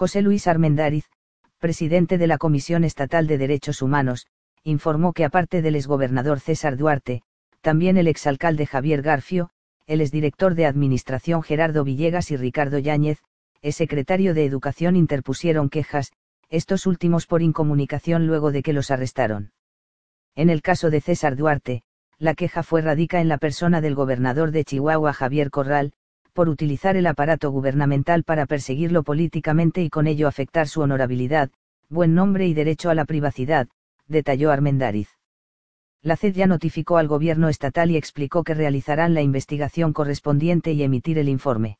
José Luis Armendáriz, presidente de la Comisión Estatal de Derechos Humanos, informó que aparte del exgobernador César Duarte, también el exalcalde Javier Garfio, el exdirector de Administración Gerardo Villegas y Ricardo Yáñez, el secretario de Educación interpusieron quejas, estos últimos por incomunicación luego de que los arrestaron. En el caso de César Duarte, la queja fue radica en la persona del gobernador de Chihuahua Javier Corral, por utilizar el aparato gubernamental para perseguirlo políticamente y con ello afectar su honorabilidad, buen nombre y derecho a la privacidad, detalló Armendáriz. La CED ya notificó al gobierno estatal y explicó que realizarán la investigación correspondiente y emitir el informe.